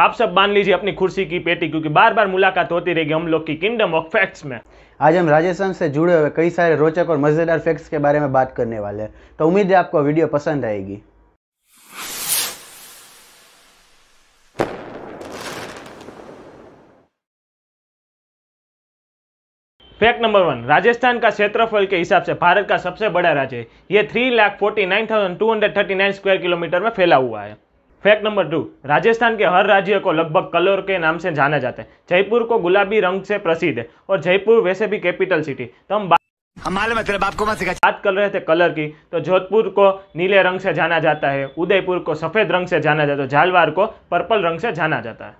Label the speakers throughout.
Speaker 1: आप सब मान लीजिए अपनी कुर्सी की पेटी क्योंकि बार बार मुलाकात होती रहेगी हम लोग की किंगडम ऑफ फैक्ट्स में
Speaker 2: आज हम राजस्थान से जुड़े हुए कई सारे रोचक और मज़ेदार फैक्ट्स के बारे में बात करने वाले हैं तो उम्मीद है आपको वीडियो पसंद आएगी
Speaker 1: फैक्ट नंबर वन राजस्थान का क्षेत्रफल के हिसाब से भारत का सबसे बड़ा राज्य है ये three lakh forty nine thousand two hundred thirty nine square kilometre में फैला हुआ है फैक्ट नंबर टू राजस्थान के हर राज्य को लगभग कलर के नाम से जाना जाता है जयपुर को गुलाबी रंग से प्रसिद्ध है और जयपुर वैसे भी कैपिटल सिटी तो हम मालूम है तेरे बाप को मत सिखा बात कर रहे थे कलर की तो जोधपुर को नीले रंग से जाना जाता है उदयपुर को सफेद रंग से जाना जाता है झालवार को पर्पल रंग से जाना जाता है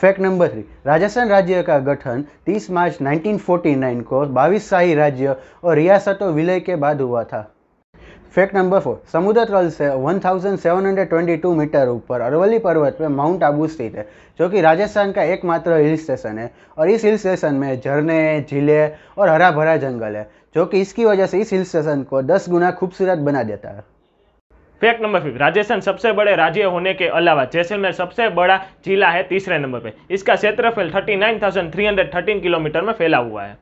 Speaker 2: फैक्ट नंबर थ्री राजस्थान राज्य का गठन 30 मार्च 1949 को बाईस शाही राज्य और रियासतों विलय के बाद हुआ था फैक्ट नंबर फोर समुद्र तल से 1722 मीटर ऊपर अरवली पर्वत पर माउंट आबू स्थित है जो कि राजस्थान का एकमात्र हिल स्टेशन है और इस हिल स्टेशन में झरने झीले और हरा भरा जंगल है जो कि इसकी वजह से इस हिल स्टेशन को 10 गुना खूबसूरत बना देता है
Speaker 1: फैक्ट नंबर फिफ्थ राजस्थान सबसे बड़े राज्य होने के अलावा जैसलमेर सबसे बड़ा जिला है तीसरे नंबर पे इसका क्षेत्रफल थर्टीन किलोमीटर में फैला हुआ है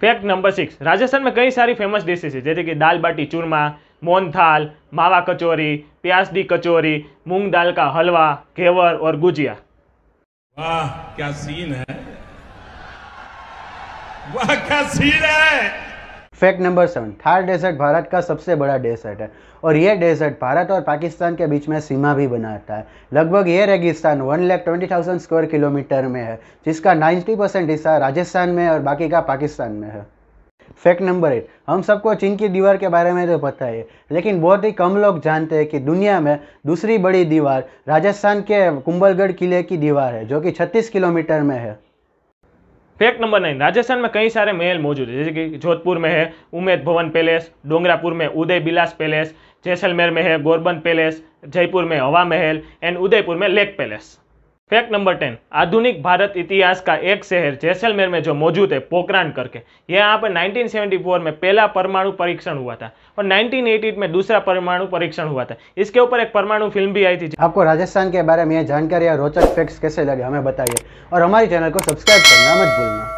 Speaker 1: फैक्ट नंबर सिक्स राजस्थान में कई सारी फेमस डिशेज है जैसे कि दाल बाटी चूरमा मोहन थाल मावा कचोरी दी कचोरी मूंग दाल का हलवा घेवर और गुजिया वाह क्या सीन है वाह क्या सीन है
Speaker 2: fact number seven Thar desert Bharat का सबसे बड़ा डेजर्ट है और यह डेजर्ट भारत और पाकिस्तान के बीच में सीमा भी बनाता है लगभग यह रेगिस्तान one lakh twenty thousand square kilometre में है जिसका नाइन्टी परसेंट हिस्सा राजस्थान में और बाकी का पाकिस्तान में है फैक्ट नंबर एट हम सबको चीन की दीवार के बारे में तो पता है लेकिन बहुत ही कम लोग जानते हैं कि दुनिया में दूसरी बड़ी दीवार राजस्थान के कुंभलगढ़ किले की दीवार है जो कि 36 किलोमीटर में है
Speaker 1: फैक्ट नंबर नाइन राजस्थान में कई सारे महल मौजूद है जैसे कि जोधपुर में है उमेद भवन पैलेस डोंगरापुर में उदय बिलास पैलेस जैसलमेर में है गोरबन पैलेस जयपुर में हवा महल एंड उदयपुर में lake palace fact number ten आधुनिक भारत इतिहास का एक शहर जैसलमेर में जो मौजूद है पोकरान करके यह यहाँ पर 1974 में पहला परमाणु परीक्षण हुआ था और 1988 में दूसरा परमाणु परीक्षण हुआ था इसके ऊपर एक परमाणु फिल्म भी आई थी
Speaker 2: आपको राजस्थान के बारे में यह जानकारी या रोचक फैक्ट्स कैसे लगे हमें बताइए और हमारे चैनल को सब्सक्राइब करना मत भूलना